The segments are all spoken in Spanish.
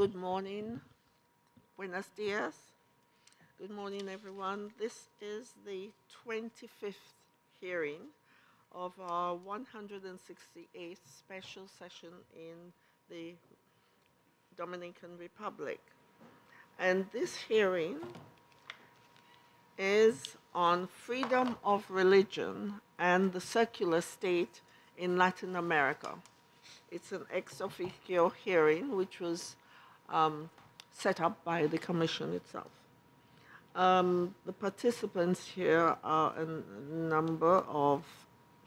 Good morning. Buenos dias. Good morning, everyone. This is the 25th hearing of our 168th special session in the Dominican Republic. And this hearing is on freedom of religion and the secular state in Latin America. It's an ex officio hearing, which was um, set up by the Commission itself. Um, the participants here are a number of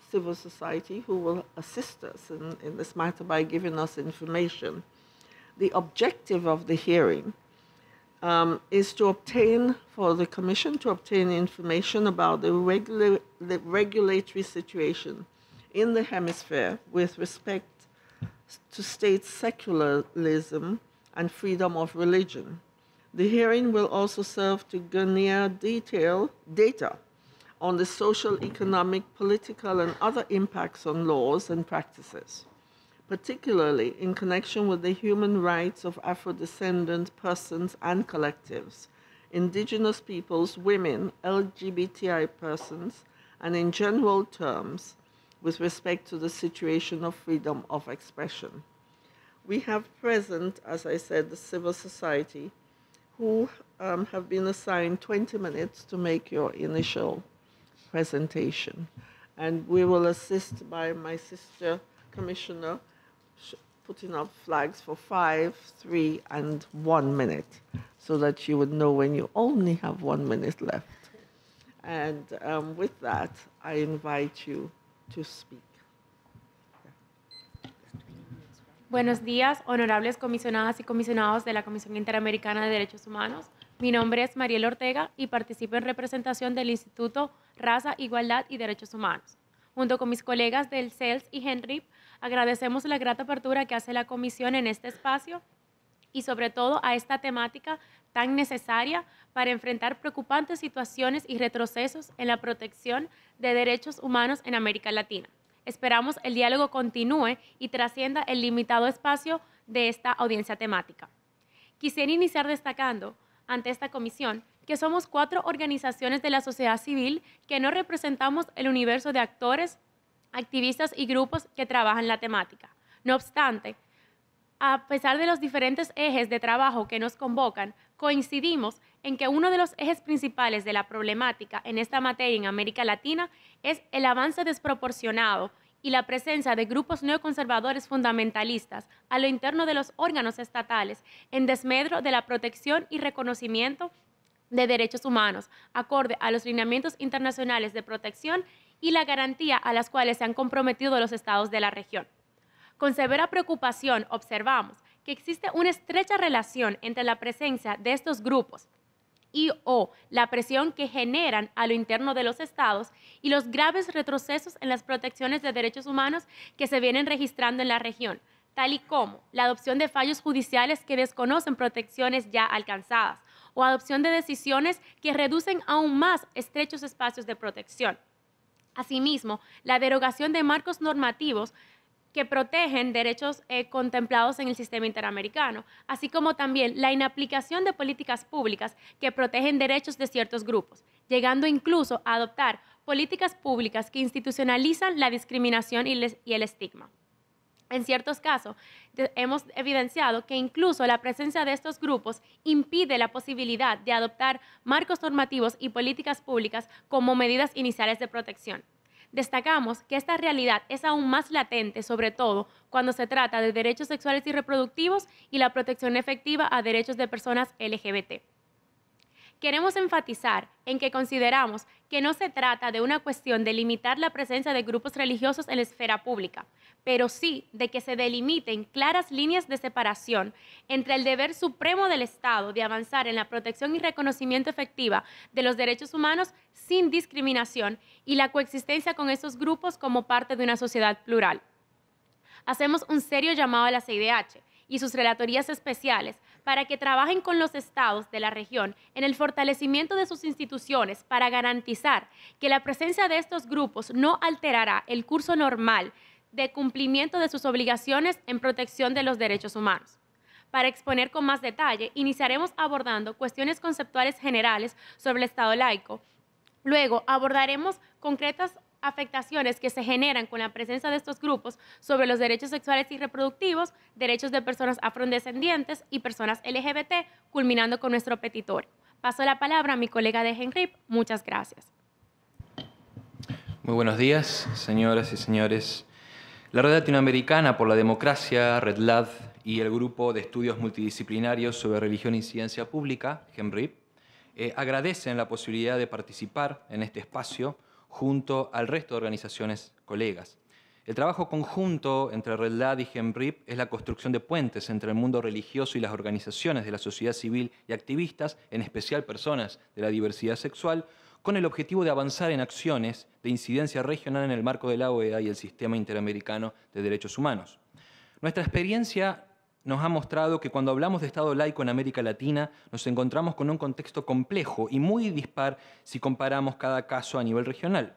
civil society who will assist us in, in this matter by giving us information. The objective of the hearing um, is to obtain, for the Commission to obtain information about the, regula the regulatory situation in the hemisphere with respect to state secularism and freedom of religion. The hearing will also serve to garner detail data on the social, economic, political, and other impacts on laws and practices, particularly in connection with the human rights of Afro descendant persons and collectives, indigenous peoples, women, LGBTI persons, and in general terms with respect to the situation of freedom of expression. We have present, as I said, the civil society who um, have been assigned 20 minutes to make your initial presentation. And we will assist by my sister commissioner putting up flags for five, three, and one minute so that you would know when you only have one minute left. And um, with that, I invite you to speak. Buenos días, honorables comisionadas y comisionados de la Comisión Interamericana de Derechos Humanos. Mi nombre es Mariel Ortega y participo en representación del Instituto Raza, Igualdad y Derechos Humanos. Junto con mis colegas del CELS y Henry, agradecemos la grata apertura que hace la Comisión en este espacio y sobre todo a esta temática tan necesaria para enfrentar preocupantes situaciones y retrocesos en la protección de derechos humanos en América Latina. Esperamos el diálogo continúe y trascienda el limitado espacio de esta audiencia temática. Quisiera iniciar destacando ante esta comisión que somos cuatro organizaciones de la sociedad civil que no representamos el universo de actores, activistas y grupos que trabajan la temática. No obstante, a pesar de los diferentes ejes de trabajo que nos convocan, coincidimos en que uno de los ejes principales de la problemática en esta materia en América Latina es el avance desproporcionado y la presencia de grupos neoconservadores fundamentalistas a lo interno de los órganos estatales en desmedro de la protección y reconocimiento de derechos humanos, acorde a los lineamientos internacionales de protección y la garantía a las cuales se han comprometido los estados de la región. Con severa preocupación observamos que existe una estrecha relación entre la presencia de estos grupos y o la presión que generan a lo interno de los estados y los graves retrocesos en las protecciones de derechos humanos que se vienen registrando en la región, tal y como la adopción de fallos judiciales que desconocen protecciones ya alcanzadas o adopción de decisiones que reducen aún más estrechos espacios de protección. Asimismo, la derogación de marcos normativos que protegen derechos eh, contemplados en el sistema interamericano, así como también la inaplicación de políticas públicas que protegen derechos de ciertos grupos, llegando incluso a adoptar políticas públicas que institucionalizan la discriminación y, el estigma. En ciertos casos, hemos evidenciado que incluso la presencia de estos grupos impide la posibilidad de adoptar marcos normativos y políticas públicas como medidas iniciales de protección destacamos que esta realidad es aún más latente, sobre todo cuando se trata de derechos sexuales y reproductivos y la protección efectiva a derechos de personas LGBT. Queremos enfatizar en que consideramos que no se trata de una cuestión de limitar la presencia de grupos religiosos en la esfera pública, pero sí de que se delimiten claras líneas de separación entre el deber supremo del Estado de avanzar en la protección y reconocimiento efectiva de los derechos humanos sin discriminación y la coexistencia con esos grupos como parte de una sociedad plural. Hacemos un serio llamado a la CIDH y sus relatorías especiales para que trabajen con los estados de la región en el fortalecimiento de sus instituciones para garantizar que la presencia de estos grupos no alterará el curso normal de cumplimiento de sus obligaciones en protección de los derechos humanos. Para exponer con más detalle, iniciaremos abordando cuestiones conceptuales generales sobre el Estado laico. Luego abordaremos concretas afectaciones que se generan con la presencia de estos grupos sobre los derechos sexuales y reproductivos, derechos de personas afrodescendientes y personas LGBT, culminando con nuestro petitorio. Paso la palabra a mi colega de henry Muchas gracias. Muy buenos días, señoras y señores. La Red Latinoamericana por la Democracia, RedLAD, y el Grupo de Estudios Multidisciplinarios sobre Religión y Ciencia Pública, GenRIP, eh, agradecen la posibilidad de participar en este espacio junto al resto de organizaciones colegas. El trabajo conjunto entre Reldad y GEMRIP es la construcción de puentes entre el mundo religioso y las organizaciones de la sociedad civil y activistas, en especial personas de la diversidad sexual, con el objetivo de avanzar en acciones de incidencia regional en el marco de la OEA y el Sistema Interamericano de Derechos Humanos. Nuestra experiencia nos ha mostrado que cuando hablamos de Estado laico en América Latina nos encontramos con un contexto complejo y muy dispar si comparamos cada caso a nivel regional.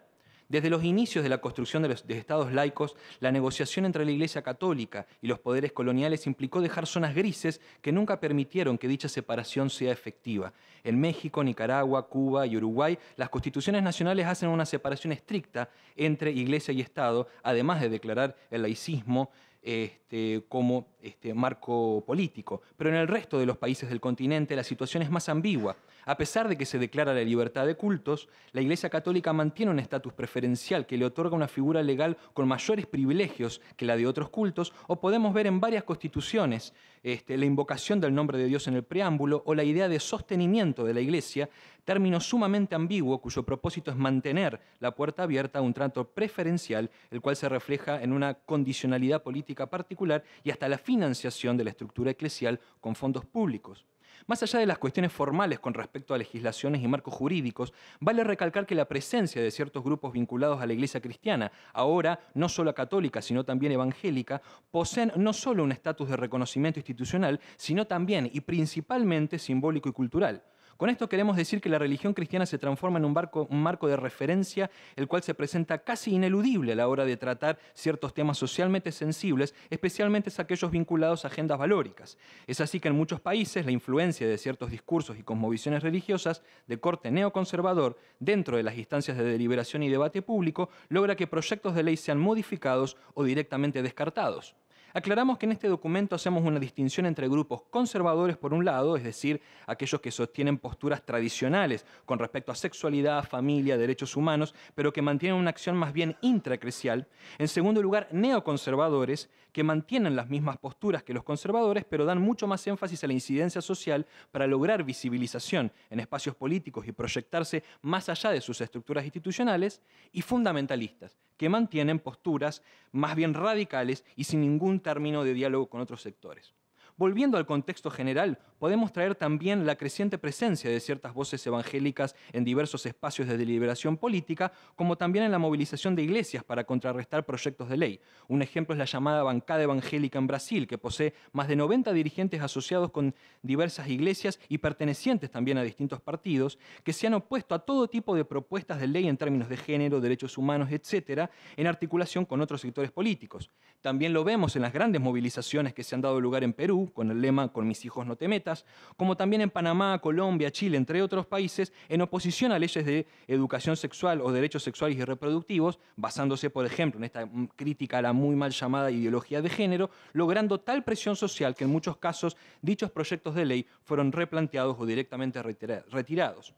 Desde los inicios de la construcción de, los, estados laicos, la negociación entre la Iglesia Católica y los poderes coloniales implicó dejar zonas grises que nunca permitieron que dicha separación sea efectiva. En México, Nicaragua, Cuba y Uruguay, las constituciones nacionales hacen una separación estricta entre Iglesia y Estado, además de declarar el laicismo este, como este, marco político. Pero en el resto de los países del continente la situación es más ambigua. A pesar de que se declara la libertad de cultos, la Iglesia Católica mantiene un estatus preferencial que le otorga una figura legal con mayores privilegios que la de otros cultos, o podemos ver en varias constituciones este, la invocación del nombre de Dios en el preámbulo o la idea de sostenimiento de la Iglesia, término sumamente ambiguo cuyo propósito es mantener la puerta abierta a un trato preferencial, el cual se refleja en una condicionalidad política particular y hasta la financiación de la estructura eclesial con fondos públicos. Más allá de las cuestiones formales con respecto a legislaciones y marcos jurídicos, vale recalcar que la presencia de ciertos grupos vinculados a la Iglesia cristiana, ahora no solo católica, sino también evangélica, poseen no solo un estatus de reconocimiento institucional, sino también y principalmente simbólico y cultural. Con esto queremos decir que la religión cristiana se transforma en un, marco de referencia, el cual se presenta casi ineludible a la hora de tratar ciertos temas socialmente sensibles, especialmente aquellos vinculados a agendas valóricas. Es así que en muchos países la influencia de ciertos discursos y cosmovisiones religiosas de corte neoconservador dentro de las instancias de deliberación y debate público logra que proyectos de ley sean modificados o directamente descartados. Aclaramos que en este documento hacemos una distinción entre grupos conservadores por un lado, es decir, aquellos que sostienen posturas tradicionales con respecto a sexualidad, familia, derechos humanos, pero que mantienen una acción más bien intracrecial. En segundo lugar, neoconservadores, que mantienen las mismas posturas que los conservadores, pero dan mucho más énfasis a la incidencia social para lograr visibilización en espacios políticos y proyectarse más allá de sus estructuras institucionales. Y fundamentalistas, que mantienen posturas más bien radicales y sin ningún término de diálogo con otros sectores. Volviendo al contexto general, podemos traer también la creciente presencia de ciertas voces evangélicas en diversos espacios de deliberación política, como también en la movilización de iglesias para contrarrestar proyectos de ley. Un ejemplo es la llamada bancada evangélica en Brasil, que posee más de 90 dirigentes asociados con diversas iglesias y pertenecientes también a distintos partidos, que se han opuesto a todo tipo de propuestas de ley en términos de género, derechos humanos, etc., en articulación con otros sectores políticos. También lo vemos en las grandes movilizaciones que se han dado lugar en Perú, con el lema Con mis hijos no te metas, como también en Panamá, Colombia, Chile, entre otros países, en oposición a leyes de educación sexual o derechos sexuales y reproductivos, basándose, por ejemplo, en esta mm, crítica a la muy mal llamada ideología de género, logrando tal presión social que en muchos casos dichos proyectos de ley fueron replanteados o directamente retirados.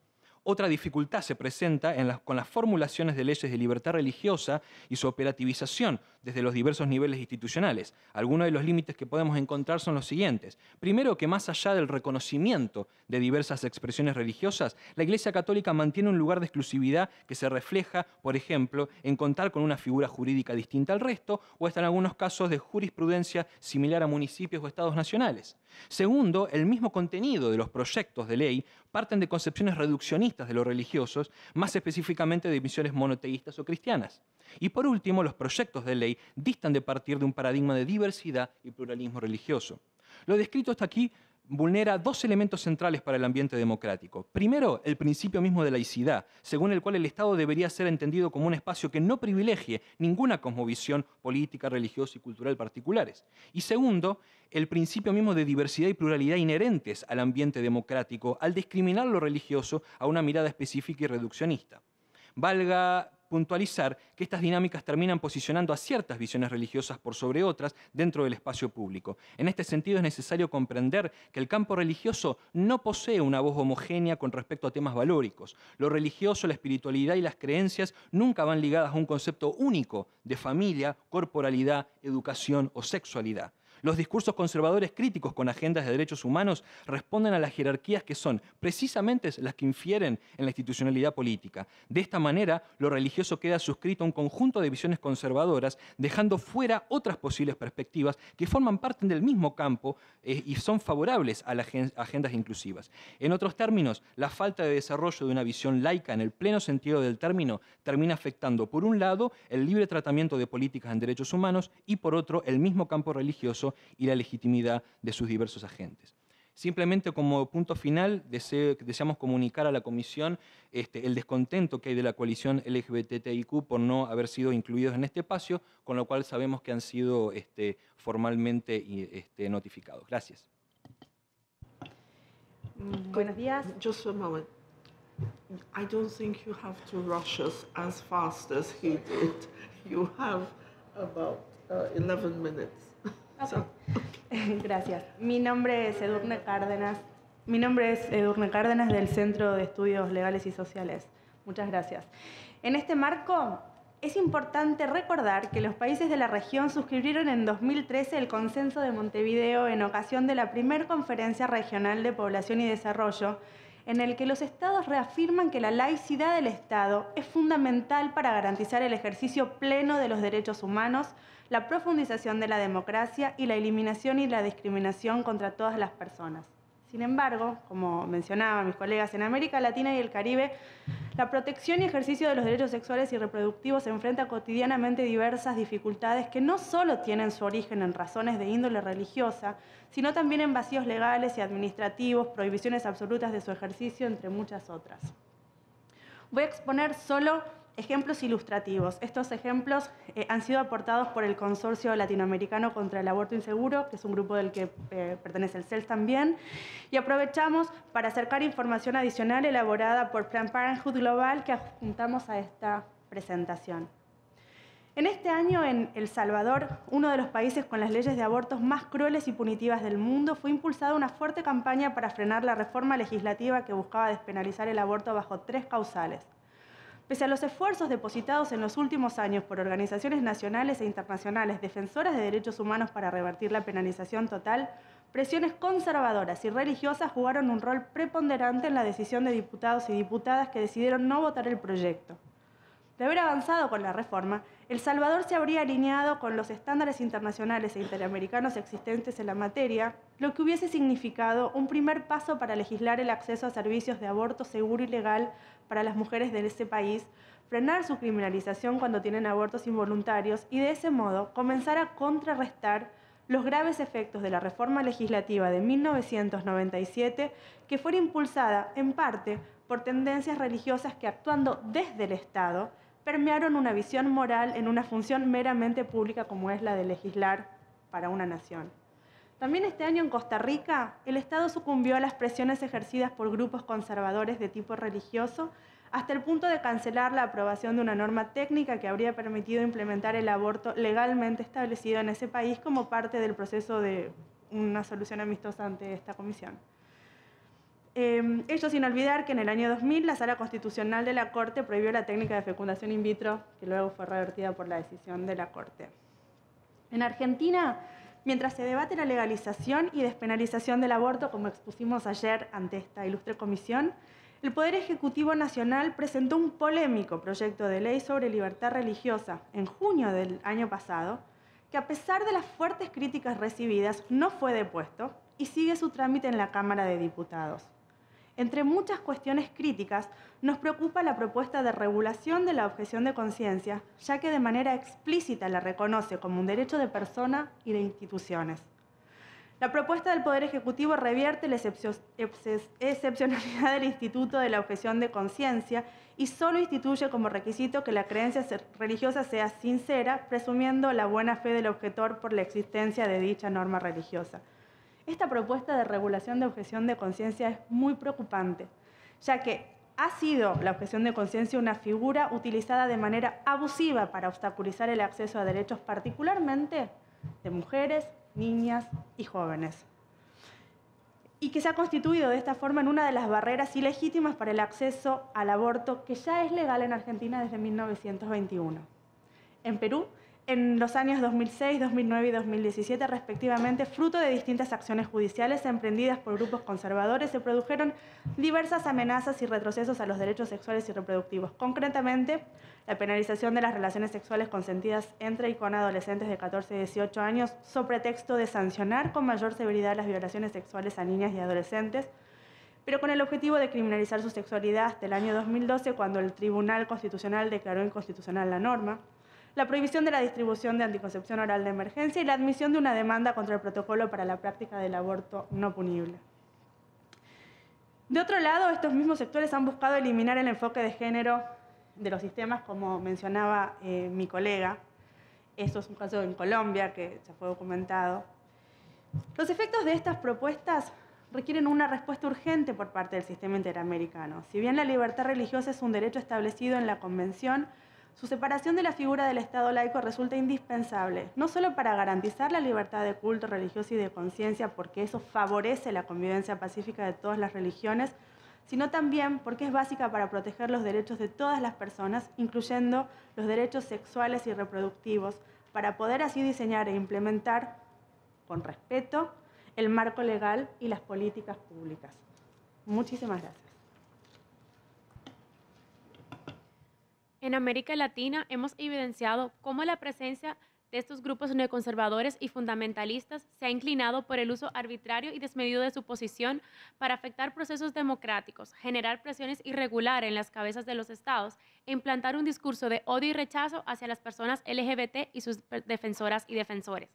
Otra dificultad se presenta con las formulaciones de leyes de libertad religiosa y su operativización desde los diversos niveles institucionales. Algunos de los límites que podemos encontrar son los siguientes. Primero, que más allá del reconocimiento de diversas expresiones religiosas, la Iglesia Católica mantiene un lugar de exclusividad que se refleja, por ejemplo, en contar con una figura jurídica distinta al resto o hasta en algunos casos de jurisprudencia similar a municipios o estados nacionales. Segundo, el mismo contenido de los proyectos de ley parten de concepciones reduccionistas de los religiosos, más específicamente de misiones monoteístas o cristianas. Y por último, los proyectos de ley distan de partir de un paradigma de diversidad y pluralismo religioso. Lo descrito hasta aquí vulnera dos elementos centrales para el ambiente democrático. Primero, el principio mismo de laicidad, según el cual el Estado debería ser entendido como un espacio que no privilegie ninguna cosmovisión política, religiosa y cultural particulares. Y segundo, el principio mismo de diversidad y pluralidad inherentes al ambiente democrático al discriminar lo religioso a una mirada específica y reduccionista. Valga puntualizar que estas dinámicas terminan posicionando a ciertas visiones religiosas por sobre otras dentro del espacio público. En este sentido es necesario comprender que el campo religioso no posee una voz homogénea con respecto a temas valóricos. Lo religioso, la espiritualidad y las creencias nunca van ligadas a un concepto único de familia, corporalidad, educación o sexualidad. Los discursos conservadores críticos con agendas de derechos humanos responden a las jerarquías que son precisamente las que infieren en la institucionalidad política. De esta manera, lo religioso queda suscrito a un conjunto de visiones conservadoras, dejando fuera otras posibles perspectivas que forman parte del mismo campo eh, y son favorables a las agendas inclusivas. En otros términos, la falta de desarrollo de una visión laica en el pleno sentido del término termina afectando, por un lado, el libre tratamiento de políticas en derechos humanos y, por otro, el mismo campo religioso y la legitimidad de sus diversos agentes. Simplemente como punto final, deseamos comunicar a la Comisión este, el descontento que hay de la coalición LGBTIQ por no haber sido incluidos en este espacio, con lo cual sabemos que han sido este, formalmente este, notificados. Gracias. Mm. Buenos días. Just a moment. I don't think you have to rush as fast as he did. You have about 11 uh, minutes. Gracias. Mi nombre es Edurne Cárdenas. Mi nombre es Edurne Cárdenas del Centro de Estudios Legales y Sociales. Muchas gracias. En este marco, es importante recordar que los países de la región suscribieron en 2013 el Consenso de Montevideo en ocasión de la primera Conferencia Regional de Población y Desarrollo, en el que los estados reafirman que la laicidad del Estado es fundamental para garantizar el ejercicio pleno de los derechos humanos, la profundización de la democracia y la eliminación y la discriminación contra todas las personas. Sin embargo, como mencionaban mis colegas, en América Latina y el Caribe, la protección y ejercicio de los derechos sexuales y reproductivos enfrenta cotidianamente diversas dificultades que no solo tienen su origen en razones de índole religiosa, sino también en vacíos legales y administrativos, prohibiciones absolutas de su ejercicio, entre muchas otras. Voy a exponer solo Ejemplos ilustrativos. Estos ejemplos eh, han sido aportados por el Consorcio Latinoamericano contra el Aborto Inseguro, que es un grupo del que eh, pertenece el CELS también, y aprovechamos para acercar información adicional elaborada por Planned Parenthood Global que adjuntamos a esta presentación. En este año, en El Salvador, uno de los países con las leyes de abortos más crueles y punitivas del mundo, fue impulsada una fuerte campaña para frenar la reforma legislativa que buscaba despenalizar el aborto bajo tres causales Pese a los esfuerzos depositados en los últimos años por organizaciones nacionales e internacionales defensoras de derechos humanos para revertir la penalización total, presiones conservadoras y religiosas jugaron un rol preponderante en la decisión de diputados y diputadas que decidieron no votar el proyecto. De haber avanzado con la reforma, El Salvador se habría alineado con los estándares internacionales e interamericanos existentes en la materia, lo que hubiese significado un primer paso para legislar el acceso a servicios de aborto seguro y legal para las mujeres de ese país, frenar su criminalización cuando tienen abortos involuntarios y de ese modo comenzar a contrarrestar los graves efectos de la reforma legislativa de 1997 que fue impulsada en parte por tendencias religiosas que actuando desde el Estado permearon una visión moral en una función meramente pública como es la de legislar para una nación. También este año en Costa Rica, el Estado sucumbió a las presiones ejercidas por grupos conservadores de tipo religioso hasta el punto de cancelar la aprobación de una norma técnica que habría permitido implementar el aborto legalmente establecido en ese país como parte del proceso de una solución amistosa ante esta comisión. Eh, sin olvidar que en el año 2000 la Sala Constitucional de la Corte prohibió la técnica de fecundación in vitro, que luego fue revertida por la decisión de la Corte. En Argentina, mientras se debate la legalización y despenalización del aborto, como expusimos ayer ante esta ilustre comisión, el Poder Ejecutivo Nacional presentó un polémico proyecto de ley sobre libertad religiosa en junio del año pasado, que a pesar de las fuertes críticas recibidas no fue depuesto y sigue su trámite en la Cámara de Diputados. Entre muchas cuestiones críticas, nos preocupa la propuesta de regulación de la objeción de conciencia, ya que de manera explícita la reconoce como un derecho de persona y de instituciones. La propuesta del Poder Ejecutivo revierte la excepcionalidad del Instituto de la Objeción de Conciencia y solo instituye como requisito que la creencia religiosa sea sincera, presumiendo la buena fe del objetor por la existencia de dicha norma religiosa. Esta propuesta de regulación de objeción de conciencia es muy preocupante, ya que ha sido la objeción de conciencia una figura utilizada de manera abusiva para obstaculizar el acceso a derechos particularmente de mujeres, niñas y jóvenes y que se ha constituido de esta forma en una de las barreras ilegítimas para el acceso al aborto que ya es legal en Argentina desde 1921. En Perú en los años 2006, 2009 y 2017 respectivamente, fruto de distintas acciones judiciales emprendidas por grupos conservadores, se produjeron diversas amenazas y retrocesos a los derechos sexuales y reproductivos. Concretamente, la penalización de las relaciones sexuales consentidas entre y con adolescentes de 14 y 18 años, sobre pretexto de sancionar con mayor severidad las violaciones sexuales a niñas y adolescentes, pero con el objetivo de criminalizar su sexualidad hasta el año 2012, cuando el Tribunal Constitucional declaró inconstitucional la norma la prohibición de la distribución de anticoncepción oral de emergencia y la admisión de una demanda contra el protocolo para la práctica del aborto no punible. De otro lado, estos mismos sectores han buscado eliminar el enfoque de género de los sistemas, como mencionaba eh, mi colega. Esto es un caso en Colombia que ya fue documentado. Los efectos de estas propuestas requieren una respuesta urgente por parte del sistema interamericano. Si bien la libertad religiosa es un derecho establecido en la Convención, su separación de la figura del Estado laico resulta indispensable, no solo para garantizar la libertad de culto religioso y de conciencia, porque eso favorece la convivencia pacífica de todas las religiones, sino también porque es básica para proteger los derechos de todas las personas, incluyendo los derechos sexuales y reproductivos, para poder así diseñar e implementar con respeto el marco legal y las políticas públicas. Muchísimas gracias. En América Latina hemos evidenciado cómo la presencia de estos grupos neoconservadores y fundamentalistas se ha inclinado por el uso arbitrario y desmedido de su posición para afectar procesos democráticos, generar presiones irregulares en las cabezas de los estados e implantar un discurso de odio y rechazo hacia las personas LGBT y sus defensoras y defensores.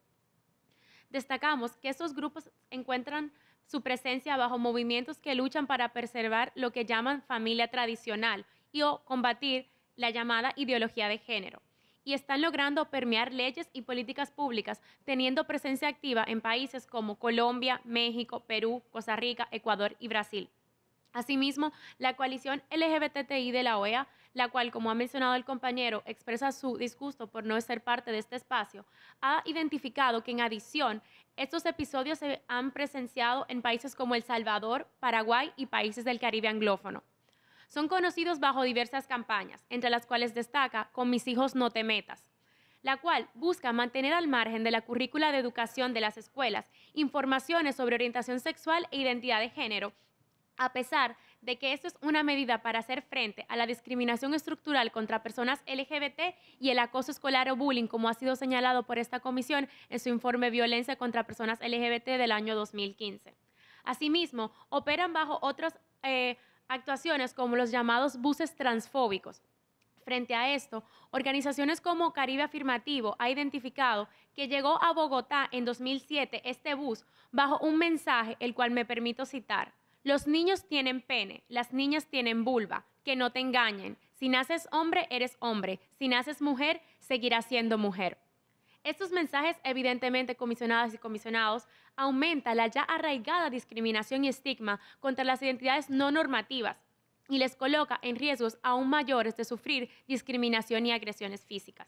Destacamos que estos grupos encuentran su presencia bajo movimientos que luchan para preservar lo que llaman familia tradicional y o combatir la llamada ideología de género y están logrando permear leyes y políticas públicas, teniendo presencia activa en países como Colombia, México, Perú, Costa Rica, Ecuador y Brasil. Asimismo, la coalición LGBTI de la OEA, la cual, como ha mencionado el compañero, expresa su disgusto por no ser parte de este espacio, ha identificado que en adición, estos episodios se han presenciado en países como El Salvador, Paraguay y países del Caribe anglófono. Son conocidos bajo diversas campañas, entre las cuales destaca Con mis hijos no te metas, la cual busca mantener al margen de la currícula de educación de las escuelas informaciones sobre orientación sexual e identidad de género, a pesar de que esto es una medida para hacer frente a la discriminación estructural contra personas LGBT y el acoso escolar o bullying, como ha sido señalado por esta comisión en su informe Violencia contra Personas LGBT del año 2015. Asimismo, operan bajo otros... Eh, actuaciones como los llamados buses transfóbicos. Frente a esto, organizaciones como Caribe Afirmativo ha identificado que llegó a Bogotá en 2007 este bus bajo un mensaje el cual me permito citar. Los niños tienen pene, las niñas tienen vulva, que no te engañen. Si naces hombre, eres hombre. Si naces mujer, seguirás siendo mujer. Estos mensajes, evidentemente, comisionadas y comisionados, aumenta la ya arraigada discriminación y estigma contra las identidades no normativas y les coloca en riesgos aún mayores de sufrir discriminación y agresiones físicas.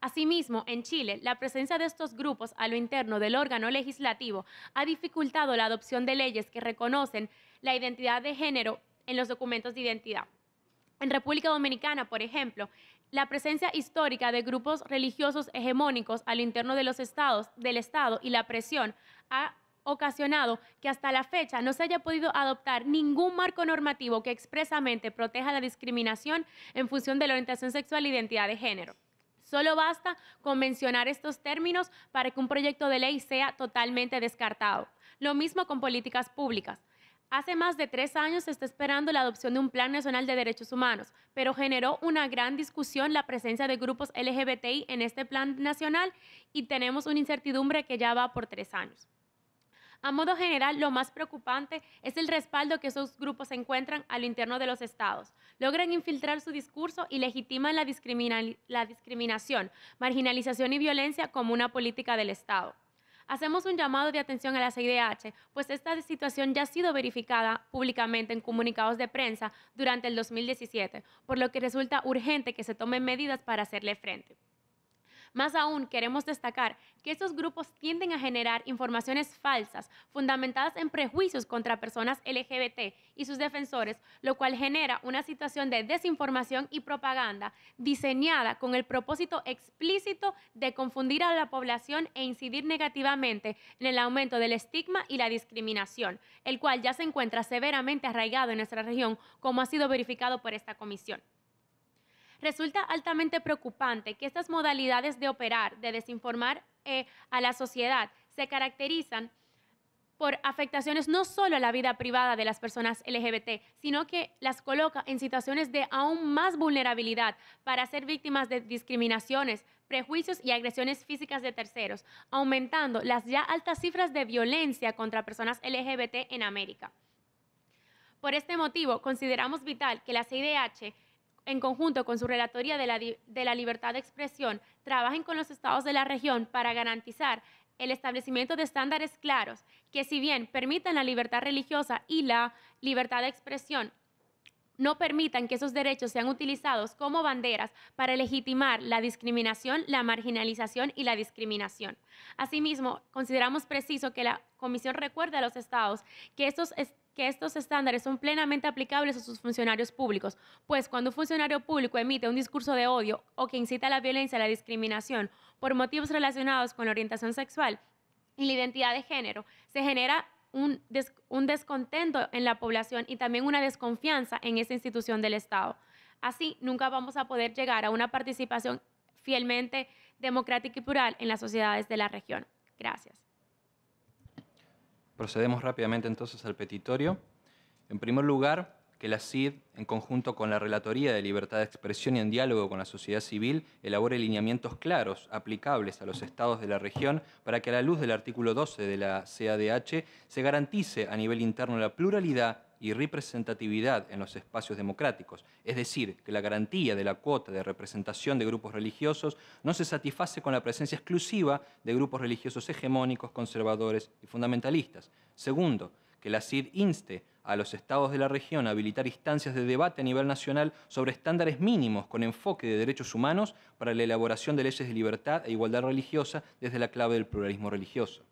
Asimismo, en Chile, la presencia de estos grupos a lo interno del órgano legislativo ha dificultado la adopción de leyes que reconocen la identidad de género en los documentos de identidad. En República Dominicana, por ejemplo, la presencia histórica de grupos religiosos hegemónicos al interno de los estados, del Estado y la presión ha ocasionado que hasta la fecha no se haya podido adoptar ningún marco normativo que expresamente proteja la discriminación en función de la orientación sexual e identidad de género. Solo basta con mencionar estos términos para que un proyecto de ley sea totalmente descartado. Lo mismo con políticas públicas. Hace más de tres años se está esperando la adopción de un Plan Nacional de Derechos Humanos, pero generó una gran discusión la presencia de grupos LGBTI en este Plan Nacional y tenemos una incertidumbre que ya va por tres años. A modo general, lo más preocupante es el respaldo que esos grupos encuentran al interno de los estados. Logran infiltrar su discurso y legitiman la discriminación, marginalización y violencia como una política del Estado. Hacemos un llamado de atención a la CIDH, pues esta situación ya ha sido verificada públicamente en comunicados de prensa durante el 2017, por lo que resulta urgente que se tomen medidas para hacerle frente. Más aún, queremos destacar que estos grupos tienden a generar informaciones falsas, fundamentadas en prejuicios contra personas LGBT y sus defensores, lo cual genera una situación de desinformación y propaganda diseñada con el propósito explícito de confundir a la población e incidir negativamente en el aumento del estigma y la discriminación, el cual ya se encuentra severamente arraigado en nuestra región, como ha sido verificado por esta comisión resulta altamente preocupante que estas modalidades de operar, de desinformar eh, a la sociedad, se caracterizan por afectaciones no solo a la vida privada de las personas LGBT, sino que las coloca en situaciones de aún más vulnerabilidad para ser víctimas de discriminaciones, prejuicios y agresiones físicas de terceros, aumentando las ya altas cifras de violencia contra personas LGBT en América. Por este motivo, consideramos vital que la CIDH en conjunto con su Relatoría de la, de la Libertad de Expresión, trabajen con los estados de la región para garantizar el establecimiento de estándares claros que si bien permitan la libertad religiosa y la libertad de expresión, no permitan que esos derechos sean utilizados como banderas para legitimar la discriminación, la marginalización y la discriminación. Asimismo, consideramos preciso que la Comisión recuerde a los estados que estos que estos estándares son plenamente aplicables a sus funcionarios públicos, pues cuando un funcionario público emite un discurso de odio o que incita a la violencia, a la discriminación por motivos relacionados con la orientación sexual y la identidad de género, se genera un, un descontento en la población y también una desconfianza en esa institución del Estado. Así, nunca vamos a poder llegar a una participación fielmente democrática y plural en las sociedades de la región. Gracias. Procedemos rápidamente entonces al petitorio. En primer lugar, que la CID, en conjunto con la Relatoría de Libertad de Expresión y en diálogo con la sociedad civil, elabore lineamientos claros, aplicables a los estados de la región, para que a la luz del artículo 12 de la CADH se garantice a nivel interno la pluralidad y representatividad en los espacios democráticos, es decir, que la garantía de la cuota de representación de grupos religiosos no se satisface con la presencia exclusiva de grupos religiosos hegemónicos, conservadores y fundamentalistas. Segundo, que la CID inste a los estados de la región a habilitar instancias de debate a nivel nacional sobre estándares mínimos con enfoque de derechos humanos para la elaboración de leyes de libertad e igualdad religiosa desde la clave del pluralismo religioso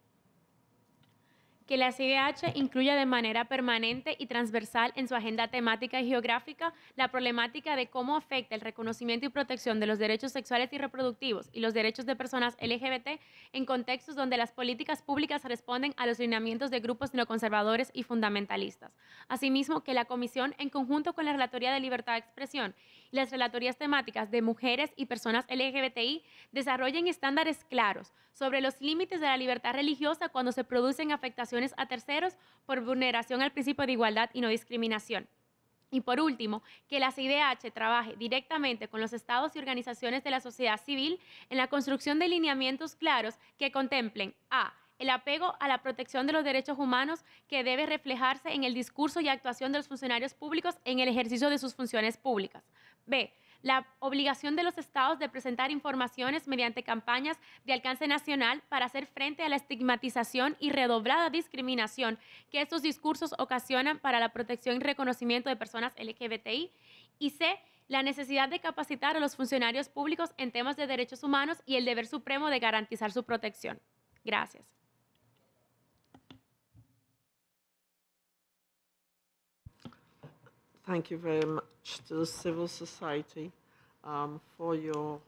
que la CIDH incluya de manera permanente y transversal en su agenda temática y geográfica la problemática de cómo afecta el reconocimiento y protección de los derechos sexuales y reproductivos y los derechos de personas LGBT en contextos donde las políticas públicas responden a los lineamientos de grupos neoconservadores y fundamentalistas. Asimismo, que la Comisión, en conjunto con la Relatoría de Libertad de Expresión las relatorías temáticas de mujeres y personas LGBTI desarrollen estándares claros sobre los límites de la libertad religiosa cuando se producen afectaciones a terceros por vulneración al principio de igualdad y no discriminación. Y por último, que la CIDH trabaje directamente con los estados y organizaciones de la sociedad civil en la construcción de lineamientos claros que contemplen A el apego a la protección de los derechos humanos que debe reflejarse en el discurso y actuación de los funcionarios públicos en el ejercicio de sus funciones públicas. B la obligación de los estados de presentar informaciones mediante campañas de alcance nacional para hacer frente a la estigmatización y redoblada discriminación que estos discursos ocasionan para la protección y reconocimiento de personas LGBTI. Y C, la necesidad de capacitar a los funcionarios públicos en temas de derechos humanos y el deber supremo de garantizar su protección. Gracias. Thank you very much to civil society um, for your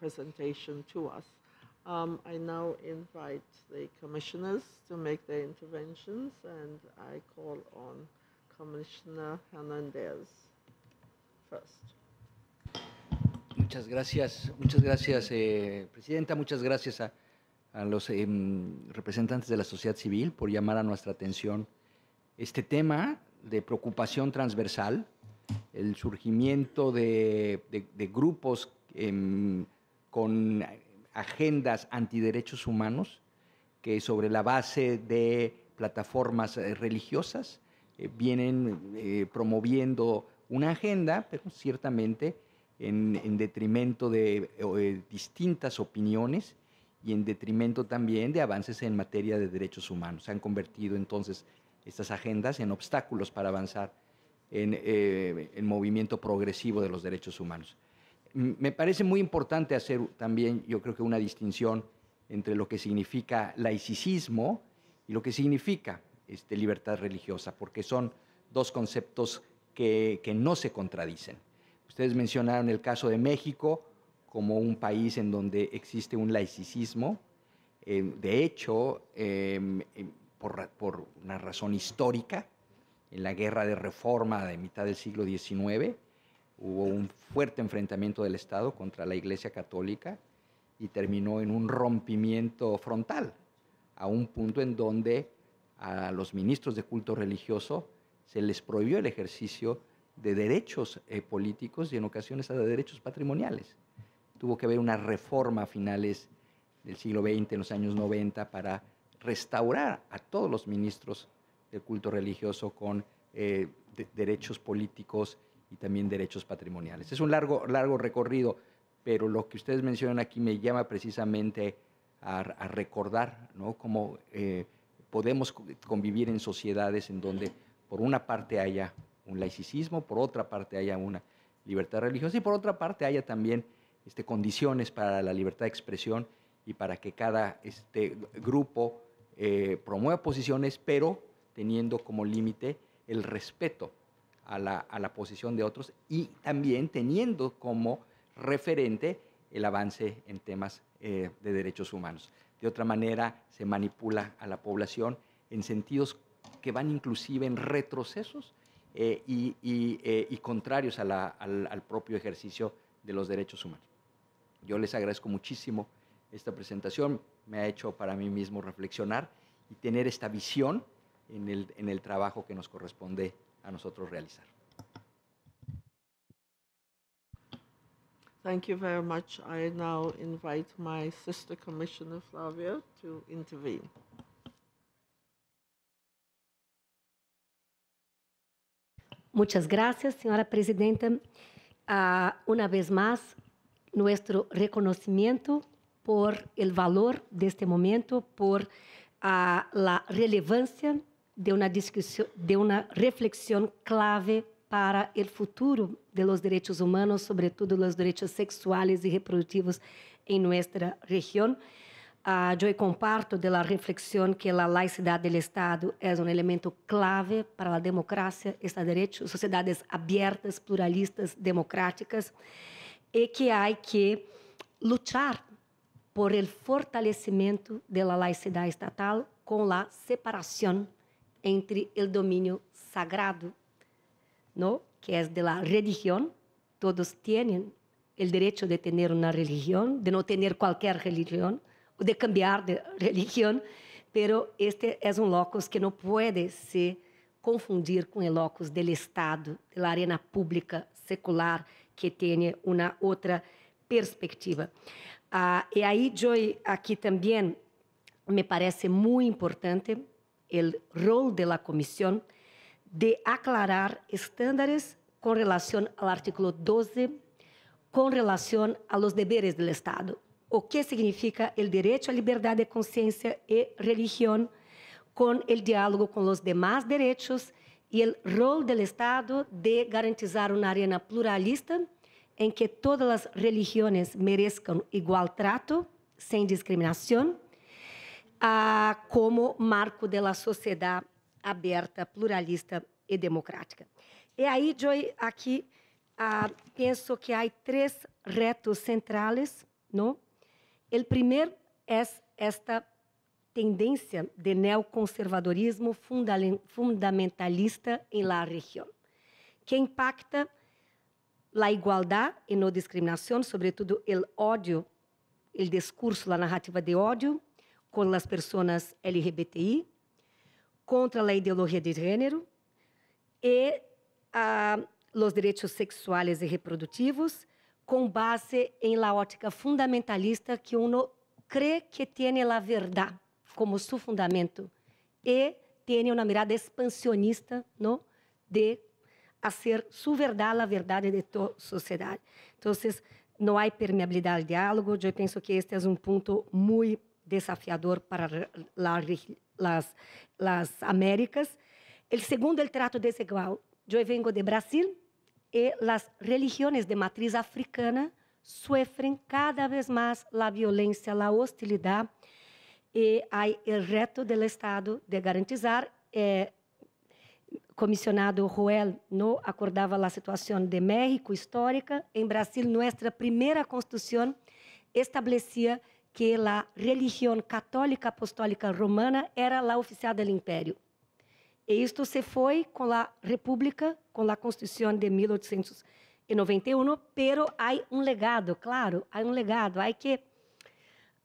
presentation to us. Um, I now invite the commissioners to make their interventions, and I call on Commissioner Hernandez first. Muchas gracias, muchas gracias, eh, Presidenta, muchas gracias a, a los eh, representantes de la sociedad civil por llamar a nuestra atención este tema de preocupación transversal, el surgimiento de, grupos em, con agendas antiderechos humanos que sobre la base de plataformas eh, religiosas eh, vienen eh, promoviendo una agenda, pero ciertamente en, en detrimento de distintas opiniones y en detrimento también de avances en materia de derechos humanos. Se han convertido entonces estas agendas en obstáculos para avanzar en eh, el movimiento progresivo de los derechos humanos. Me parece muy importante hacer también, yo creo que una distinción entre lo que significa laicismo y lo que significa este, libertad religiosa, porque son dos conceptos que, no se contradicen. Ustedes mencionaron el caso de México como un país en donde existe un laicismo, eh, de hecho, em, em, por, una razón histórica, en la guerra de reforma de mitad del siglo XIX, hubo un fuerte enfrentamiento del Estado contra la Iglesia Católica y terminó en un rompimiento frontal, a un punto en donde a los ministros de culto religioso se les prohibió el ejercicio de derechos eh, políticos y en ocasiones de derechos patrimoniales. Tuvo que haber una reforma a finales del siglo XX, en los años 90, para restaurar a todos los ministros del culto religioso con eh, derechos políticos y también derechos patrimoniales. Es un largo, largo recorrido, pero lo que ustedes mencionan aquí me llama precisamente a, recordar cómo eh, podemos convivir en sociedades en donde por una parte haya un laicismo, por otra parte haya una libertad religiosa y por otra parte haya también este, condiciones para la libertad de expresión y para que cada este, grupo eh, promueve posiciones, pero teniendo como límite el respeto a la, posición de otros y también teniendo como referente el avance en temas eh, de derechos humanos. De otra manera, se manipula a la población en sentidos que van inclusive en retrocesos eh, y, contrarios al, al, propio ejercicio de los derechos humanos. Yo les agradezco muchísimo esta presentación me ha hecho para mí mismo reflexionar y tener esta visión en el, en el trabajo que nos corresponde a nosotros realizar. Thank you very much. I now invite my sister commissioner Flavia to intervene. Muchas gracias, señora presidenta. Ah, una vez más, nuestro reconocimiento por el valor de este momento, por a, la relevancia de una, discusión, de una reflexión clave para el futuro de los derechos humanos, sobretudo los derechos sexuales y reproductivos en nuestra región. Uh, yo comparto de la reflexión que la laicidad del Estado es un elemento clave para la democracia, Estado de Derecho, sociedades abiertas, pluralistas, democráticas, y que hay que luchar por el fortalecimento de la laicidad estatal com la separação entre el dominio sagrado, ¿no? que é de la religión. Todos têm o direito de ter uma religião, de não ter qualquer religião, ou de cambiar de religião, pero este é es um locus que não pode se confundir com o locus del Estado, da arena pública secular, que tem uma outra perspectiva. Ah, e aí, Joy, aqui também me parece muito importante o rol da comissão de aclarar estándares com relação ao artigo 12, com relação aos deveres do Estado. O que significa o direito à liberdade de consciência e religião, com o diálogo com os demais direitos e o rol do Estado de garantizar uma arena pluralista em que todas as religiões mereçam igual trato, sem discriminação, ah, como marco da sociedade aberta, pluralista e democrática. E aí, Joy, aqui ah, penso que há três retos centrais, não? O primeiro é esta tendência de neoconservadorismo fundamentalista em la região, que impacta la igualdade e não discriminação, sobretudo o ódio, o discurso, la narrativa de ódio com as pessoas LGBTI, contra a ideologia de gênero e uh, los direitos sexuales e reprodutivos com base em la ótica fundamentalista que uno cree que tiene la verdad como su fundamento e tiene una mirada expansionista ¿no? de ser su verdade la verdade de toda sociedade. Então, não há permeabilidade de diálogo. Eu penso que este es um ponto muito desafiador para la, las, las Américas. O segundo, o trato desigual. Eu vengo de Brasil e las religiones de matriz africana sofrem cada vez mais la violência, la hostilidad e hay el reto del Estado de garantizar eh, comissionado Ruel no acordava a situação de México histórica. Em Brasil, nossa primeira Constituição estabelecia que a religião católica apostólica romana era a oficial do império. E isto se foi com a República, com a Constituição de 1891, pero há um legado, claro, há um legado. Há que uh,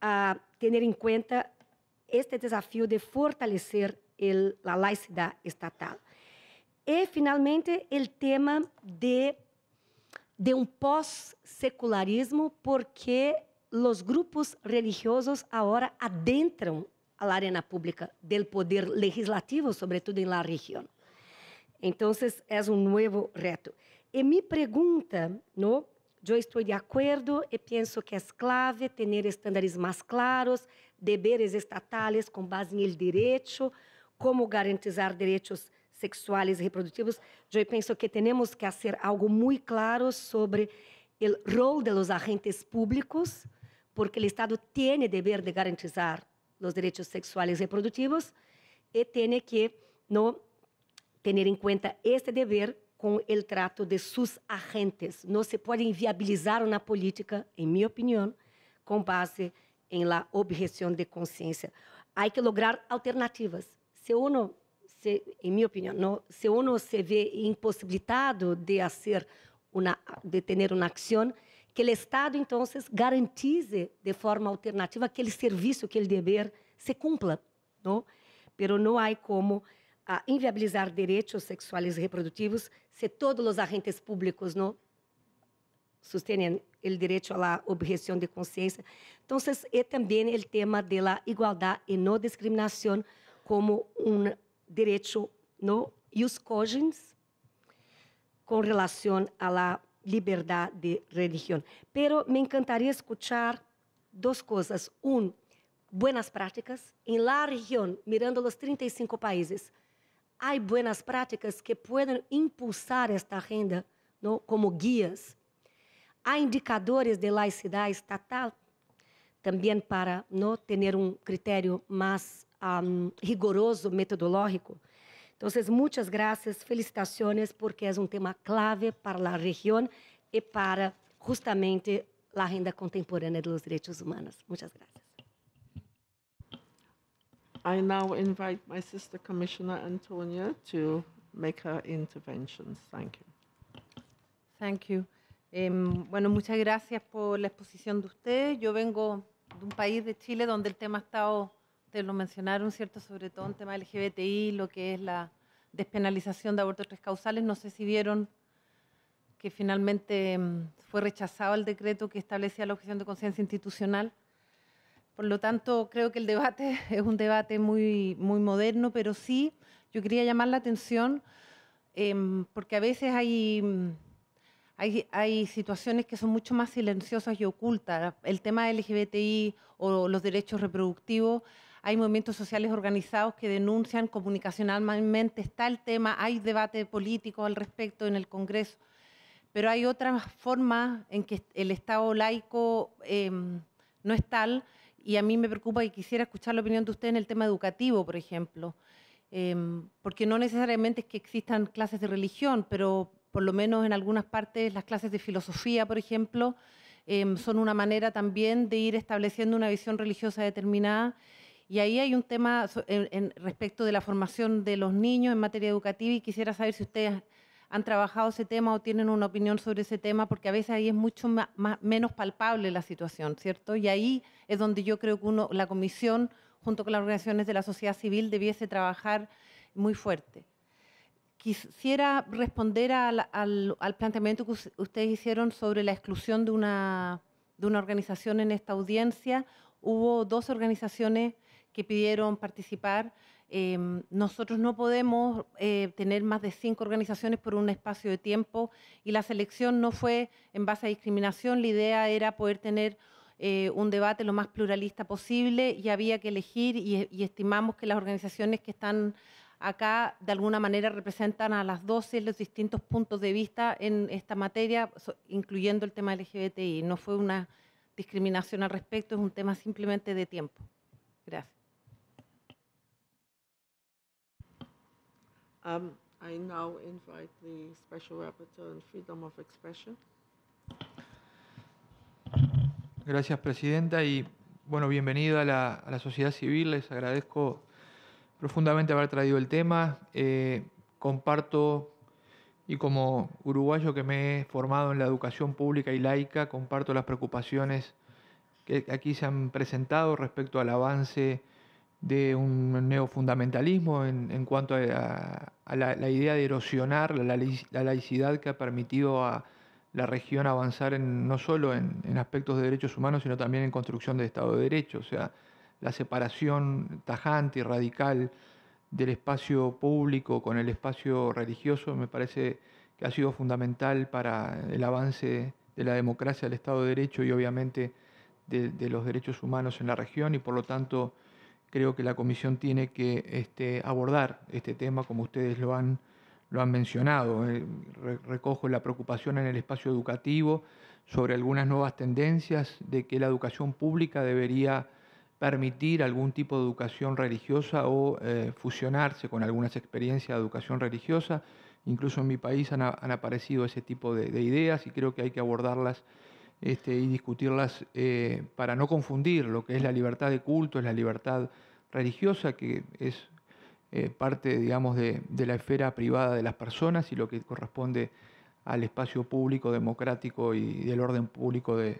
ah, ter em conta este desafio de fortalecer a laicidade estatal. E, finalmente, o tema de, de um pós-secularismo, porque os grupos religiosos agora adentram a arena pública do poder legislativo, sobretudo em la região. Então, é um novo reto. E me pergunta, não? Eu estou de acordo e penso que é clave ter estándares mais claros, deveres estatais com base no direito, como garantizar direitos sexuales e reprodutivos, eu penso que temos que fazer algo muito claro sobre o rol de agentes públicos, porque o Estado o dever de garantizar os direitos sexuales e reprodutivos e tem que não ter em conta este dever com o trato de seus agentes. Não se pode inviabilizar uma política, em minha opinião, com base em la objeção de consciência. Há que lograr alternativas. Se uno se, em minha opinião, no, se uno se vê impossibilitado de fazer uma, de ter uma ação, que o Estado, então, garantize de forma alternativa aquele serviço, aquele dever se cumpla, não? Pero não há como ah, inviabilizar direitos sexuais e reprodutivos se todos os agentes públicos não sustenham o direito à objeção de consciência. Então, é também o tema da igualdade e não discriminação como um direito no, e os cogens com relação à liberdade de religião. Pero me encantaria escuchar duas coisas. Um, buenas práticas. Em la região, mirando os 35 países, há buenas práticas que podem impulsar esta agenda no, como guias. Há indicadores de laicidade estatal também para não ter um critério mais um, rigoroso metodológico. Então, muitas graças, felicitações, porque é um tema clave para a região e para justamente a agenda contemporânea dos direitos humanos. Muchas gracias. I now invite my sister Commissioner Antonia to make her interventions. Thank you. Thank you. Em, bueno, muchas gracias por la exposición de usted. Yo vengo de un país de Chile donde el tema ha estado, te lo mencionaron, ¿cierto? Sobre todo en tema LGBTI, lo que es la despenalización de abortos tres causales. No sé si vieron que finalmente em, fue rechazado el decreto que establecía la objeción de conciencia institucional. Por lo tanto, creo que el debate es un debate muy, muy moderno, pero sí yo quería llamar la atención em, porque a veces hay hay, situaciones que son mucho más silenciosas y ocultas. El tema LGBTI o los derechos reproductivos, hay movimientos sociales organizados que denuncian comunicacionalmente, está el tema, hay debate político al respecto en el Congreso, pero hay otras formas en que el Estado laico em, no es tal y a mí me preocupa y quisiera escuchar la opinión de usted en el tema educativo, por ejemplo. Em, porque no necesariamente es que existan clases de religión, pero por lo menos en algunas partes las clases de filosofía, por ejemplo, em, son una manera también de ir estableciendo una visión religiosa determinada. Y ahí hay un tema en, respecto de la formación de los niños en materia educativa y quisiera saber si ustedes han trabajado ese tema o tienen una opinión sobre ese tema, porque a veces ahí es mucho menos palpable la situación, ¿cierto? Y ahí es donde yo creo que la comisión, junto con las organizaciones de la sociedad civil, debiese trabajar muy fuerte. Quisiera responder al, planteamiento que ustedes hicieron sobre la exclusión de una, organización en esta audiencia. Hubo dos organizaciones que pidieron participar. Em, nosotros no podemos eh, tener más de cinco organizaciones por un espacio de tiempo y la selección no fue en base a discriminación. La idea era poder tener eh, un debate lo más pluralista posible y había que elegir y estimamos que las organizaciones que están acá de alguna manera representan a las 12 los distintos puntos de vista en esta materia, incluyendo el tema LGBTI. No fue una discriminación al respecto, es un tema simplemente de tiempo. Gracias. Gracias, Presidenta, y bueno, bienvenida a la, a la sociedad civil. Les agradezco profundamente haber traído el tema. Eh, comparto, y como uruguayo que me he formado en la educación pública y laica, comparto las preocupaciones que aquí se han presentado respecto al avance de un neofundamentalismo en, cuanto a, la, idea de erosionar la, laicidad que ha permitido a la región avanzar en, no solo en, en aspectos de derechos humanos, sino también en construcción de Estado de Derecho. O sea, la separación tajante y radical del espacio público con el espacio religioso me parece que ha sido fundamental para el avance de la democracia, del Estado de Derecho y obviamente de, los derechos humanos en la región y por lo tanto creo que la Comisión tiene que este, abordar este tema como ustedes lo han, lo han mencionado. Eh, recojo la preocupación en el espacio educativo sobre algunas nuevas tendencias de que la educación pública debería permitir algún tipo de educación religiosa o eh, fusionarse con algunas experiencias de educación religiosa. Incluso en mi país han, aparecido ese tipo de, ideas y creo que hay que abordarlas este, y discutirlas eh, para no confundir lo que es la libertad de culto, es la libertad religiosa, que es eh, parte, digamos, de, de, la esfera privada de las personas y lo que corresponde al espacio público, democrático y del orden público de,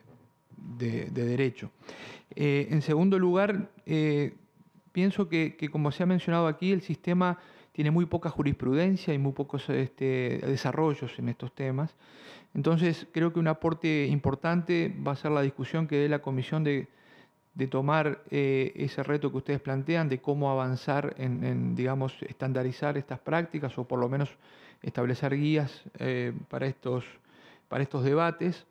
de, derecho. Eh, en segundo lugar, eh, pienso que, como se ha mencionado aquí, el sistema tiene muy poca jurisprudencia y muy pocos este, desarrollos en estos temas. Entonces, creo que un aporte importante va a ser la discusión que dé la Comisión de, tomar eh, ese reto que ustedes plantean de cómo avanzar en, digamos, estandarizar estas prácticas o por lo menos establecer guías para, estos, para estos debates.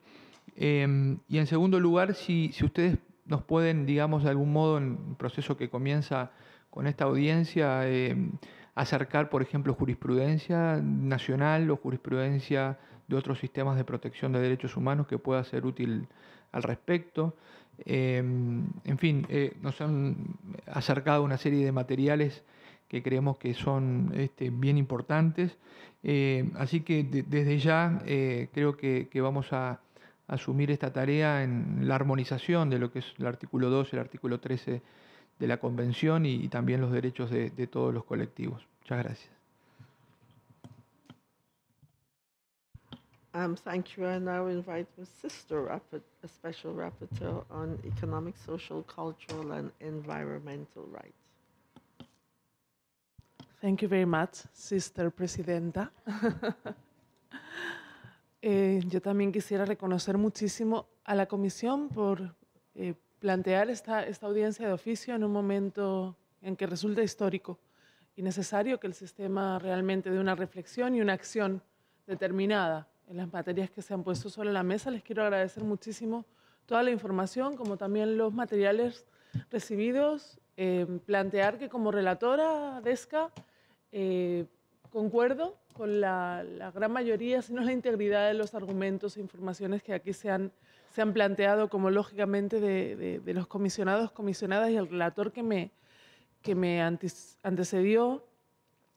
Em, y en segundo lugar, si, ustedes nos pueden, digamos, de algún modo, en el proceso que comienza con esta audiencia, em, acercar, por ejemplo, jurisprudencia nacional o jurisprudencia de otros sistemas de protección de derechos humanos que pueda ser útil al respecto. Em, en fin, eh, nos han acercado una serie de materiales que creemos que son este, bien importantes. así que desde ya eh, creo que vamos a, asumir esta tarea en la armonización de lo que es el artículo 12, el artículo 13 de la Convención y, también los derechos de, de todos los colectivos. Muchas gracias. Um, thank you. I now invite my sister, a special rapporteur on economic, social, cultural, and environmental rights. Thank you very much, Sister Presidenta. Eh, yo también quisiera reconocer muchísimo a la comisión por eh, plantear esta, audiencia de oficio en un momento en que resulta histórico y necesario que el sistema realmente dé una reflexión y una acción determinada en las materias que se han puesto sobre la mesa. Les quiero agradecer muchísimo toda la información, como también los materiales recibidos. Eh, plantear que como relatora de ESCA concuerdo con la, gran mayoría, sino la integridad de los argumentos e informaciones que aquí se han, se han planteado, como lógicamente de, de los comisionados, comisionadas y el relator que me, que me antecedió,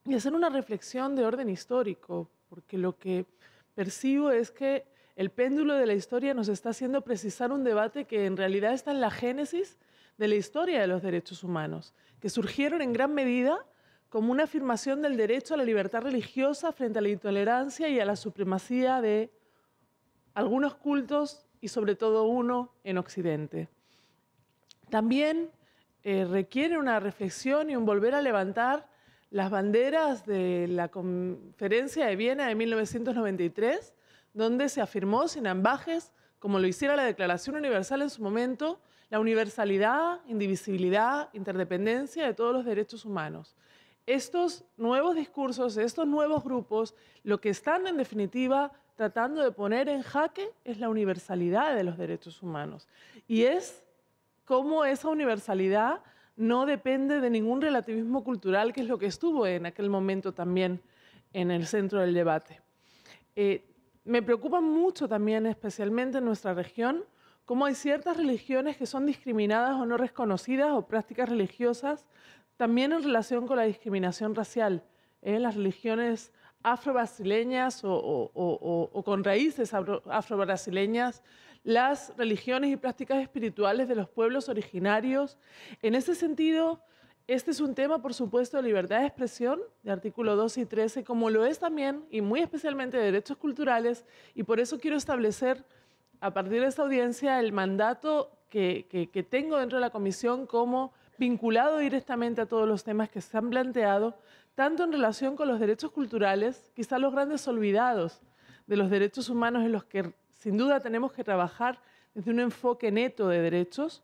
y hacer una reflexión de orden histórico, porque lo que percibo es que el péndulo de la historia nos está haciendo precisar un debate que en realidad está en la génesis de la historia de los derechos humanos, que surgieron en gran medida como una afirmación del derecho a la libertad religiosa frente a la intolerancia y a la supremacía de algunos cultos y sobre todo uno en Occidente. También eh, requiere una reflexión y un volver a levantar las banderas de la conferencia de Viena de 1993, donde se afirmó sin ambajes, como lo hiciera la Declaración Universal en su momento, la universalidad, indivisibilidad, interdependencia de todos los derechos humanos estos nuevos discursos, estos nuevos grupos, lo que están en definitiva tratando de poner en jaque es la universalidad de los derechos humanos. Y es cómo esa universalidad no depende de ningún relativismo cultural, que es lo que estuvo en aquel momento también en el centro del debate. Eh, me preocupa mucho también, especialmente en nuestra región, cómo hay ciertas religiones que son discriminadas o no reconocidas o prácticas religiosas también en relación con la discriminación racial, ¿eh? las religiones afro o, con raíces afro las religiones y prácticas espirituales de los pueblos originarios. En ese sentido, este es un tema, por supuesto, de libertad de expresión, de artículo 2 y 13, como lo es también, y muy especialmente, de derechos culturales, y por eso quiero establecer, a partir de esta audiencia, el mandato que tengo dentro de la comisión como vinculado directamente a todos los temas que se han planteado, tanto en relación con los derechos culturales, quizá los grandes olvidados de los derechos humanos en los que sin duda tenemos que trabajar desde un enfoque neto de derechos,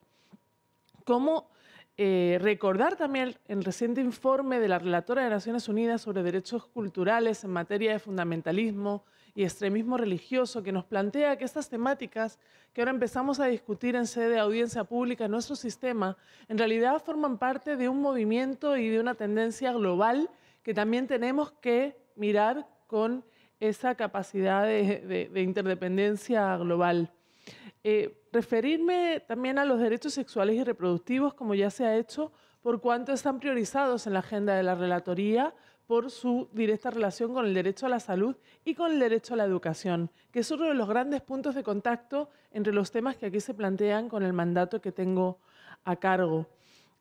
como eh, recordar también el reciente informe de la relatora de Naciones Unidas sobre derechos culturales en materia de fundamentalismo, y extremismo religioso que nos plantea que estas temáticas que ahora empezamos a discutir en sede de audiencia pública en nuestro sistema, en realidad forman parte de un movimiento y de una tendencia global que también tenemos que mirar con esa capacidad de, interdependencia global. Eh, referirme también a los derechos sexuales y reproductivos, como ya se ha hecho, por cuanto están priorizados en la agenda de la Relatoría por su directa relación con el derecho a la salud y con el derecho a la educación, que es uno de los grandes puntos de contacto entre los temas que aquí se plantean con el mandato que tengo a cargo.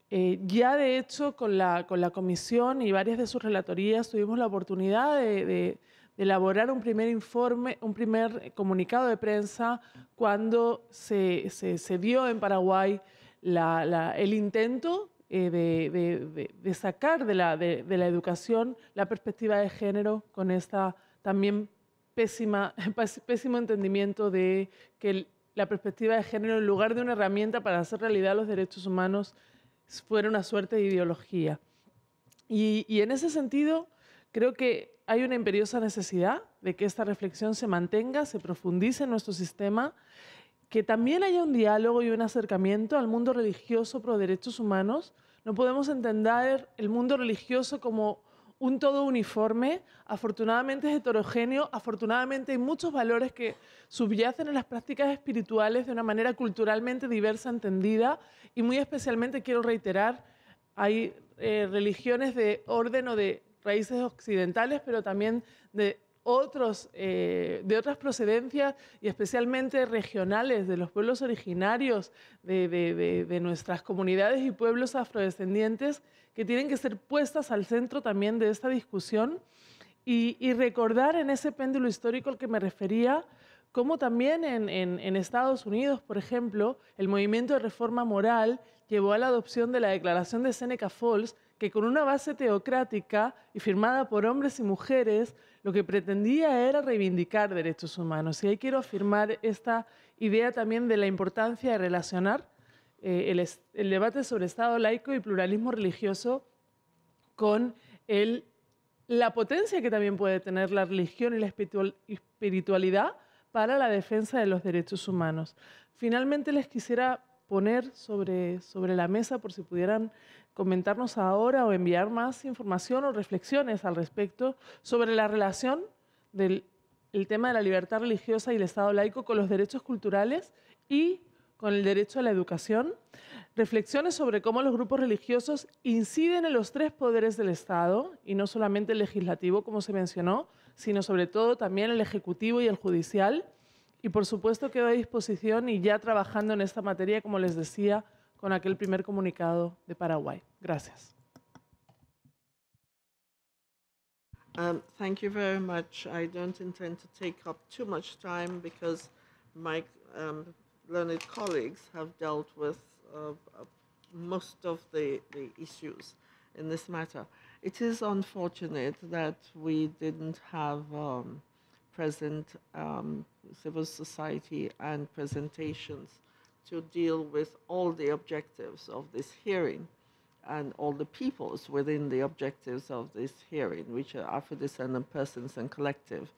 Eh, ya de hecho con la, con la comisión y varias de sus relatorías tuvimos la oportunidad de, elaborar un primer informe, un primer comunicado de prensa cuando se, se, se dio en Paraguay el intento eh, de, sacar de la, educación la perspectiva de género con esta también pésima, pésimo entendimiento de que la perspectiva de género, en lugar de una herramienta para hacer realidad los derechos humanos, fuera una suerte de ideología. y en ese sentido, creo que hay una imperiosa necesidad de que esta reflexión se mantenga, se profundice en nuestro sistema que también haya un diálogo y un acercamiento al mundo religioso pro derechos humanos. No podemos entender el mundo religioso como un todo uniforme, afortunadamente es heterogéneo, afortunadamente hay muchos valores que subyacen en las prácticas espirituales de una manera culturalmente diversa entendida y muy especialmente quiero reiterar, hay eh, religiones de orden o de raíces occidentales, pero también de otros, eh, de otras procedencias y especialmente regionales, de los pueblos originarios, de, nuestras comunidades y pueblos afrodescendientes, que tienen que ser puestas al centro también de esta discusión y, recordar en ese péndulo histórico al que me refería, como también en, Estados Unidos, por ejemplo, el movimiento de reforma moral llevó a la adopción de la Declaración de Seneca Falls, que con una base teocrática y firmada por hombres y mujeres, lo que pretendía era reivindicar derechos humanos. Y ahí quiero afirmar esta idea también de la importancia de relacionar eh, el, el debate sobre Estado laico y pluralismo religioso con el la potencia que también puede tener la religión y la espiritualidad para la defensa de los derechos humanos. Finalmente les quisiera poner sobre, sobre la mesa, por si pudieran comentarnos ahora o enviar más información o reflexiones al respecto sobre la relación del tema de la libertad religiosa y el Estado laico con los derechos culturales y con el derecho a la educación, reflexiones sobre cómo los grupos religiosos inciden en los tres poderes del Estado, y no solamente el legislativo, como se mencionó, sino sobre todo también el ejecutivo y el judicial. Y por supuesto quedo a disposición y ya trabajando en esta materia, como les decía, con aquel primer comunicado de Paraguay. Gracias. Um, thank you very much. I don't intend to take up too much time because my um, learned colleagues have dealt with uh, most of the, the issues in this matter. It is unfortunate that we didn't have um, present um, civil society and presentations to deal with all the objectives of this hearing and all the peoples within the objectives of this hearing, which are Afro-descendant persons and collective,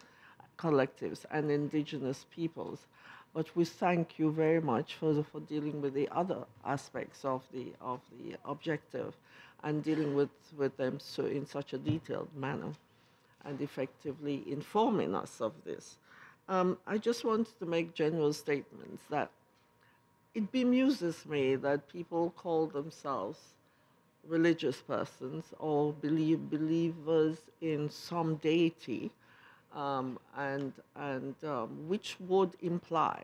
collectives and indigenous peoples. But we thank you very much for, the, for dealing with the other aspects of the, of the objective and dealing with, with them so in such a detailed manner and effectively informing us of this. Um, I just wanted to make general statements that it bemuses me that people call themselves religious persons or believe, believers in some deity, um, and, and um, which would imply